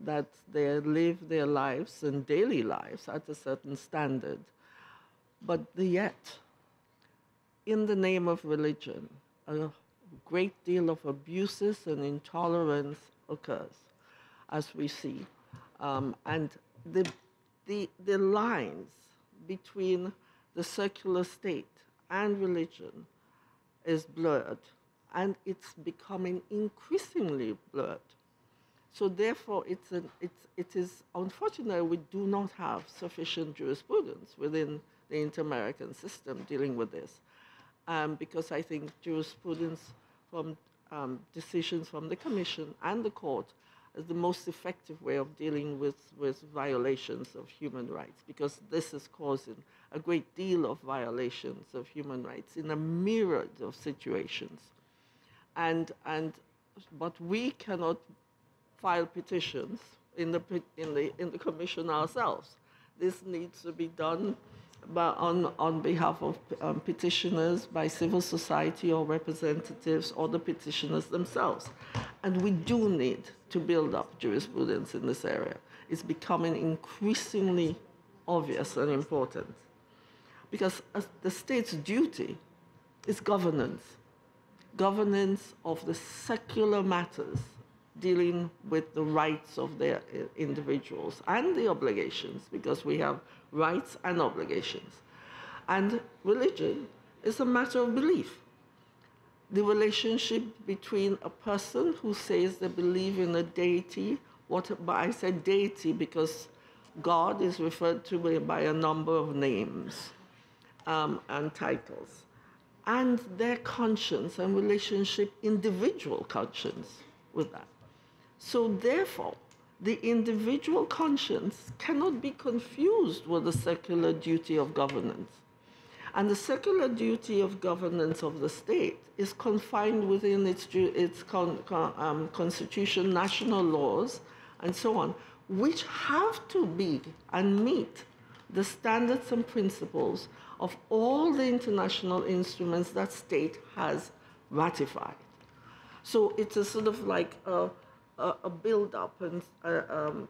that they live their lives and daily lives at a certain standard. But yet, in the name of religion, a great deal of abuses and intolerance occurs, as we see um, and the, the, the lines between the secular state and religion is blurred, and it's becoming increasingly blurred. So therefore, it's an, it's, it is unfortunate we do not have sufficient jurisprudence within the inter-American system dealing with this, um, because I think jurisprudence from um, decisions from the Commission and the Court as the most effective way of dealing with, with violations of human rights because this is causing a great deal of violations of human rights in a myriad of situations. And, and, but we cannot file petitions in the, in, the, in the commission ourselves. This needs to be done on, on behalf of um, petitioners by civil society or representatives or the petitioners themselves. And we do need to build up jurisprudence in this area. It's becoming increasingly obvious and important. Because the state's duty is governance, governance of the secular matters dealing with the rights of their uh, individuals and the obligations, because we have rights and obligations. And religion is a matter of belief. The relationship between a person who says they believe in a deity, what I said deity because God is referred to by a number of names um, and titles, and their conscience and relationship, individual conscience with that. So, therefore, the individual conscience cannot be confused with the secular duty of governance. And the secular duty of governance of the state is confined within its, its con, con, um, constitution, national laws, and so on, which have to be and meet the standards and principles of all the international instruments that state has ratified. So it's a sort of like a a, a build-up and, uh, um,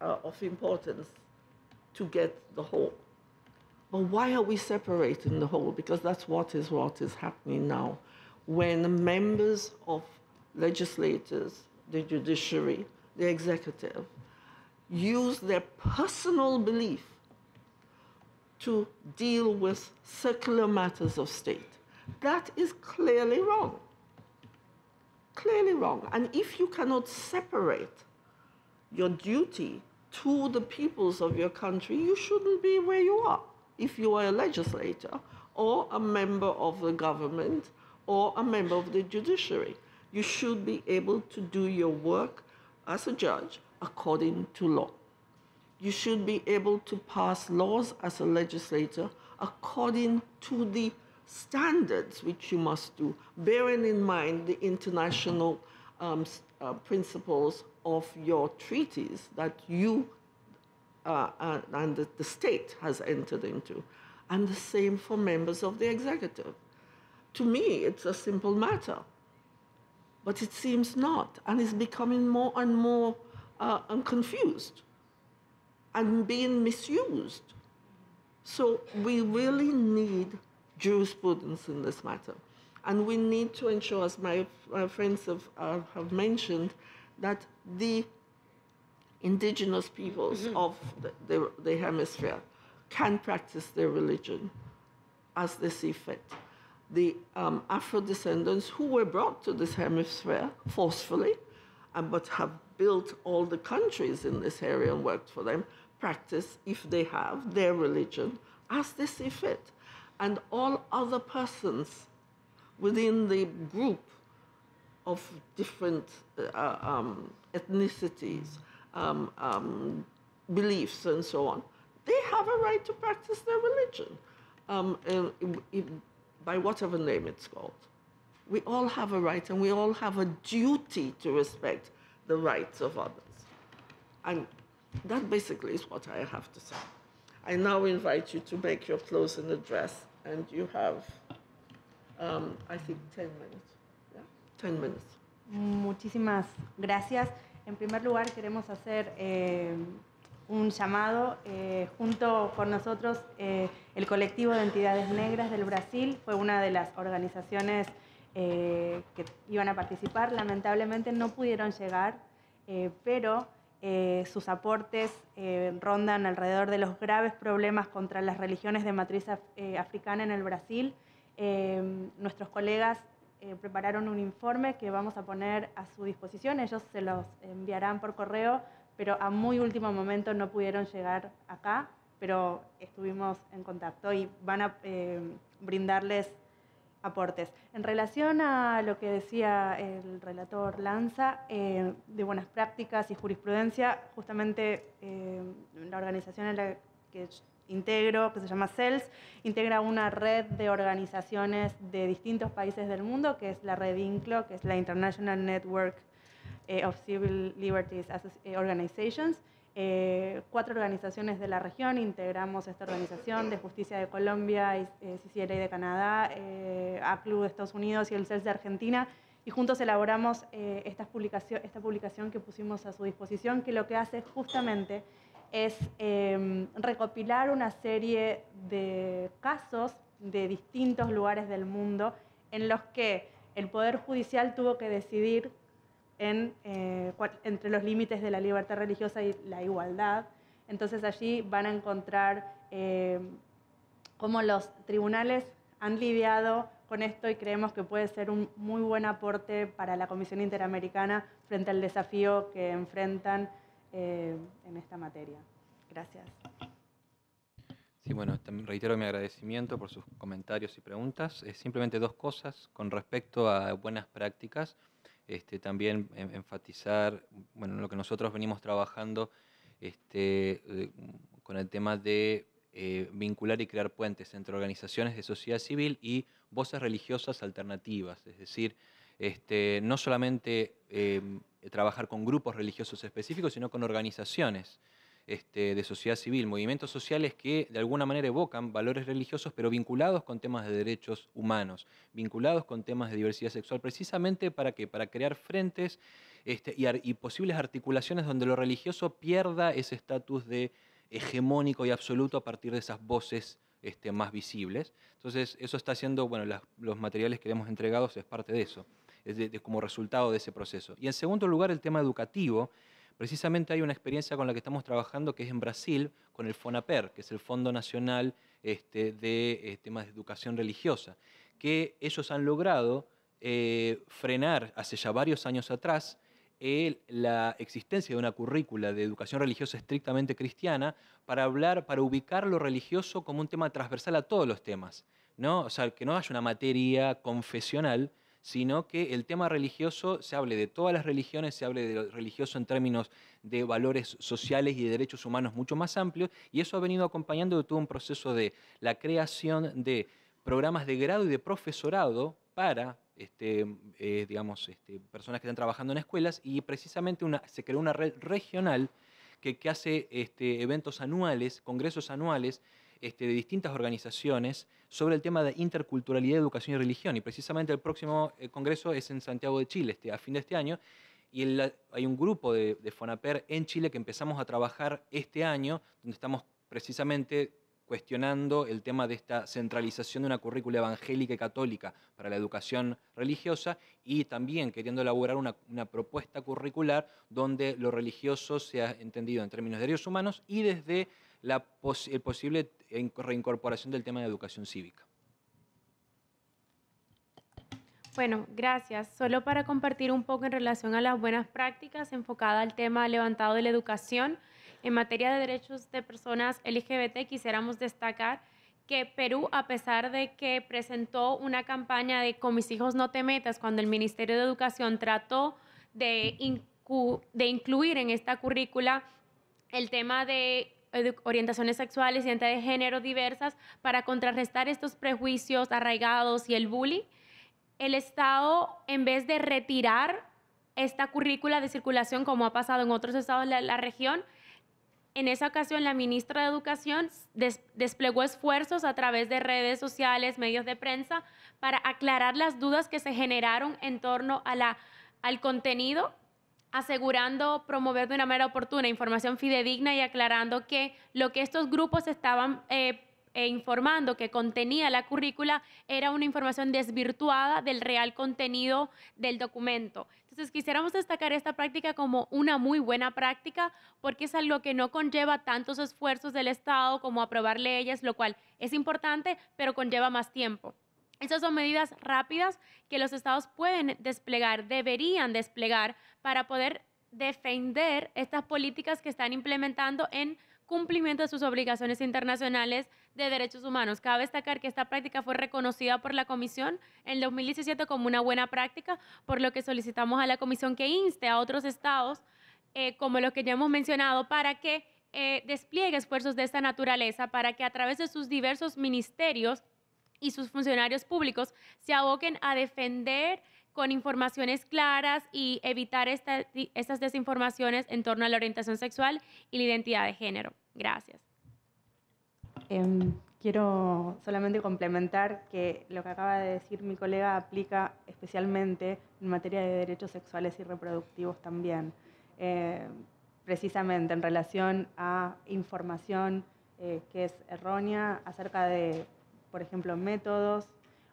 uh, of importance to get the whole. But why are we separating the whole? Because that's what is what is happening now. When members of legislators, the judiciary, the executive, use their personal belief to deal with circular matters of state. That is clearly wrong clearly wrong. And if you cannot separate your duty to the peoples of your country, you shouldn't be where you are if you are a legislator or a member of the government or a member of the judiciary. You should be able to do your work as a judge according to law. You should be able to pass laws as a legislator according to the standards which you must do, bearing in mind the international um, uh, principles of your treaties that you uh, and the, the state has entered into. And the same for members of the executive. To me, it's a simple matter. But it seems not, and it's becoming more and more uh, and confused and being misused. So we really need jurisprudence in this matter. And we need to ensure, as my friends have, uh, have mentioned, that the indigenous peoples mm-hmm. of the, the, the, hemisphere can practice their religion as they see fit. The um, Afro descendants who were brought to this hemisphere forcefully, and but have built all the countries in this area and worked for them, practice, if they have, their religion as they see fit and all other persons within the group of different uh, uh, um, ethnicities, um, um, beliefs, and so on, they have a right to practice their religion um, it, by whatever name it's called. We all have a right and we all have a duty to respect the rights of others. And that basically is what I have to say. I now invite you to make your closing address. and you have, um, 10 minutes. 10 Muchísimas gracias. En primer lugar, queremos hacer eh, un llamado eh, junto con nosotros eh, el colectivo de entidades negras del Brasil. Fue una de las organizaciones que iban a participar. Lamentablemente no pudieron llegar, pero eh, sus aportes eh, rondan alrededor de los graves problemas contra las religiones de matriz eh, africana en el Brasil. nuestros colegas prepararon un informe que vamos a poner a su disposición. Ellos se los enviarán por correo, pero a muy último momento no pudieron llegar acá, pero estuvimos en contacto y van a brindarles aportes. En relación a lo que decía el relator Lanza, eh, de buenas prácticas y jurisprudencia, justamente eh, la organización en la que integro, que se llama CELS, integra una red de organizaciones de distintos países del mundo, que es la red INCLO, que es la International Network eh, of Civil Liberties Organizations, eh, cuatro organizaciones de la región integramos esta organización de Justicia de Colombia, eh, y de Canadá, eh, ACLU de Estados Unidos y el CELS de Argentina. Y juntos elaboramos esta publicación que pusimos a su disposición, que lo que hace justamente es em, recopilar una serie de casos de distintos lugares del mundo en los que el Poder Judicial tuvo que decidir en, eh, entre los límites de la libertad religiosa y la igualdad. Entonces allí van a encontrar eh, cómo los tribunales han lidiado con esto y creemos que puede ser un muy buen aporte para la Comisión Interamericana frente al desafío que enfrentan eh, en esta materia. Gracias. Sí, bueno, reitero mi agradecimiento por sus comentarios y preguntas. simplemente dos cosas con respecto a buenas prácticas. Este, también enfatizar bueno, lo que nosotros venimos trabajando este, con el tema de eh, vincular y crear puentes entre organizaciones de sociedad civil y voces religiosas alternativas, es decir, este, no solamente eh, trabajar con grupos religiosos específicos, sino con organizaciones este, de sociedad civil, movimientos sociales que de alguna manera evocan valores religiosos, pero vinculados con temas de derechos humanos, vinculados con temas de diversidad sexual, precisamente para Para crear frentes este, y, posibles articulaciones donde lo religioso pierda ese estatus de hegemónico y absoluto a partir de esas voces este, más visibles. Entonces, eso está haciendo, bueno, los materiales que le hemos entregado es parte de eso, es como resultado de ese proceso. Y en segundo lugar, el tema educativo, Precisamente hay una experiencia con la que estamos trabajando que es en Brasil, con el FONAPER, que es el Fondo Nacional este, de eh, Temas de Educación Religiosa, que ellos han logrado eh, frenar hace ya varios años atrás la existencia de una currícula de educación religiosa estrictamente cristiana para hablar, para ubicar lo religioso como un tema transversal a todos los temas. ¿no? O sea, que no haya una materia confesional, sino que el tema religioso se hable de todas las religiones, se hable de lo religioso en términos de valores sociales y de derechos humanos mucho más amplios, y eso ha venido acompañando de todo un proceso de la creación de programas de grado y de profesorado para este, eh, este, personas que están trabajando en escuelas y precisamente una, se creó una red regional que, hace este, eventos anuales, congresos anuales, este, de distintas organizaciones sobre el tema de interculturalidad, educación y religión. Y precisamente el próximo eh, congreso es en Santiago de Chile, este, a fin de este año. Y hay un grupo de, FONAPER en Chile que empezamos a trabajar este año, donde estamos precisamente cuestionando el tema de esta centralización de una currícula evangélica y católica para la educación religiosa y también queriendo elaborar una, una, propuesta curricular donde lo religioso sea entendido en términos de derechos humanos y desde la el posible reincorporación del tema de educación cívica. Bueno, gracias. Solo para compartir un poco en relación a las buenas prácticas enfocada al tema levantado de la educación, en materia de derechos de personas LGBT quisiéramos destacar que Perú, a pesar de que presentó una campaña de Con mis hijos no te metas, cuando el Ministerio de Educación trató de, de incluir en esta currícula el tema de orientaciones sexuales, y de género diversas, para contrarrestar estos prejuicios arraigados y el bullying, el Estado, en vez de retirar esta currícula de circulación, como ha pasado en otros estados de la, región, en esa ocasión la ministra de Educación desplegó esfuerzos a través de redes sociales, medios de prensa, para aclarar las dudas que se generaron en torno a al contenido asegurando promover de una manera oportuna información fidedigna y aclarando que lo que estos grupos estaban eh, eh, informando que contenía la currícula era una información desvirtuada del real contenido del documento. Entonces, quisiéramos destacar esta práctica como una muy buena práctica porque es algo que no conlleva tantos esfuerzos del Estado como aprobar leyes, lo cual es importante, pero conlleva más tiempo. Esas son medidas rápidas que los estados pueden desplegar, deberían desplegar para poder defender estas políticas que están implementando en cumplimiento de sus obligaciones internacionales de derechos humanos. Cabe destacar que esta práctica fue reconocida por la Comisión en 2017 como una buena práctica, por lo que solicitamos a la Comisión que inste a otros estados, eh, como los que ya hemos mencionado, para que eh, despliegue esfuerzos de esta naturaleza, para que a través de sus diversos ministerios y sus funcionarios públicos se aboquen a defender con informaciones claras y evitar estas desinformaciones en torno a la orientación sexual y la identidad de género. Gracias. Em, quiero solamente complementar que lo que acaba de decir mi colega aplica especialmente en materia de derechos sexuales y reproductivos también, em, precisamente en relación a información eh, que es errónea acerca de por ejemplo, métodos,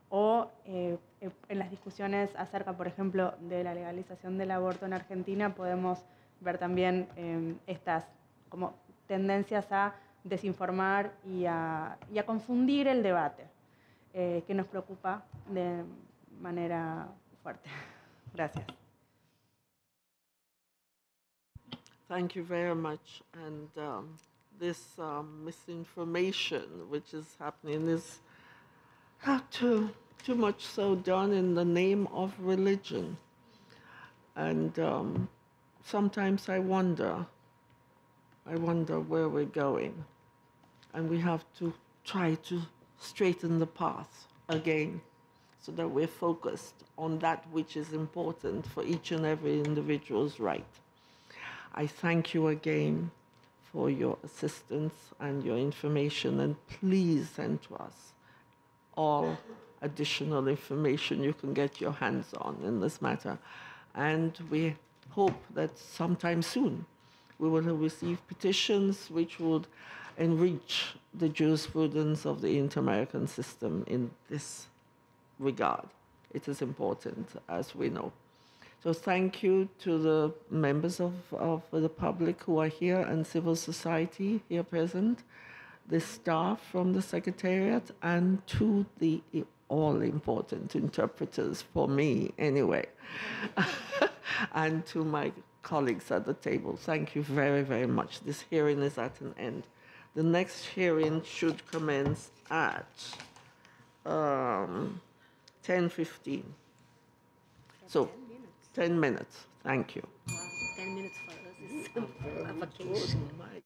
o eh, eh, en las discusiones acerca, por ejemplo, de la legalización del aborto en Argentina, podemos ver también em, estas como tendencias a desinformar y a, y a confundir el debate, eh, que nos preocupa de manera fuerte. Gracias. Thank you very much. And um, this um, misinformation which is happening is not too, too much so done in the name of religion. And um, sometimes I wonder, I wonder where we're going. And we have to try to straighten the path again so that we're focused on that which is important for each and every individual's right. I thank you again for your assistance and your information, and please send to us all additional information you can get your hands on in this matter. And we hope that sometime soon we will receive petitions which would enrich the jurisprudence of the inter American system in this regard. It is important, as we know. So, thank you to the members of, of the public who are here and civil society here present the staff from the secretariat and to the all important interpreters for me, anyway, and to my colleagues at the table. Thank you very, very much. This hearing is at an end. The next hearing should commence at um, 10.15. So, 10 minutes. 10 minutes. Thank you. 10 minutes for us is a